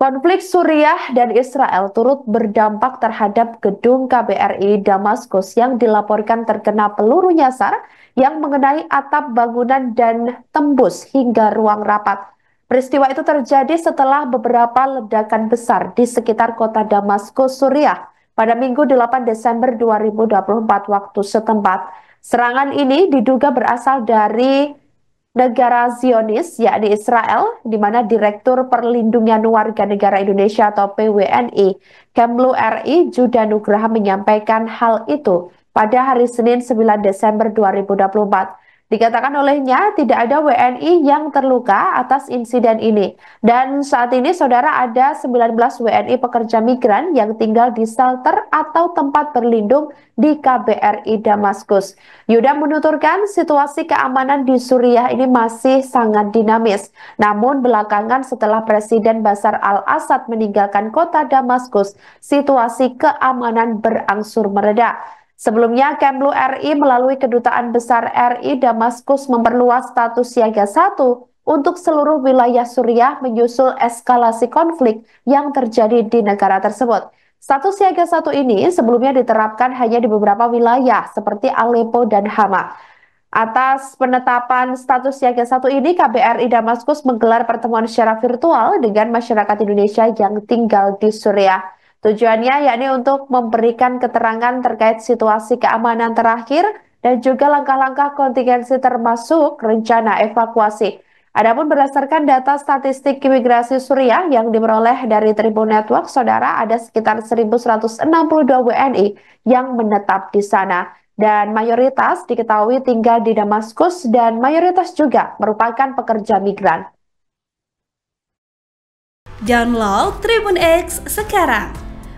Konflik Suriah dan Israel turut berdampak terhadap gedung KBRI Damaskus yang dilaporkan terkena peluru nyasar yang mengenai atap bangunan dan tembus hingga ruang rapat. Peristiwa itu terjadi setelah beberapa ledakan besar di sekitar kota Damaskus, Suriah pada Minggu 8 Desember 2024 waktu setempat. Serangan ini diduga berasal dari negara Zionis, yakni Israel, di mana Direktur Perlindungan Warga Negara Indonesia atau PWNI, Kemlu RI Judah Nugraha menyampaikan hal itu pada hari Senin 9 Desember 2024 Dikatakan olehnya tidak ada WNI yang terluka atas insiden ini. Dan saat ini saudara ada 19 WNI pekerja migran yang tinggal di shelter atau tempat berlindung di KBRI Damaskus. Yuda menuturkan situasi keamanan di Suriah ini masih sangat dinamis. Namun belakangan setelah Presiden Basar al-Assad meninggalkan kota Damaskus, situasi keamanan berangsur mereda. Sebelumnya, Kemlu RI melalui Kedutaan Besar RI Damaskus memperluas status siaga satu untuk seluruh wilayah Suriah menyusul eskalasi konflik yang terjadi di negara tersebut. Status siaga satu ini sebelumnya diterapkan hanya di beberapa wilayah seperti Aleppo dan Hama. Atas penetapan status siaga satu ini, KBRI Damaskus menggelar pertemuan secara virtual dengan masyarakat Indonesia yang tinggal di Suriah. Tujuannya yakni untuk memberikan keterangan terkait situasi keamanan terakhir dan juga langkah-langkah kontingensi termasuk rencana evakuasi. Adapun berdasarkan data statistik imigrasi Suriah yang diperoleh dari Tribun Network, saudara ada sekitar 1.162 WNI yang menetap di sana. Dan mayoritas diketahui tinggal di Damaskus dan mayoritas juga merupakan pekerja migran. Download Tribun X sekarang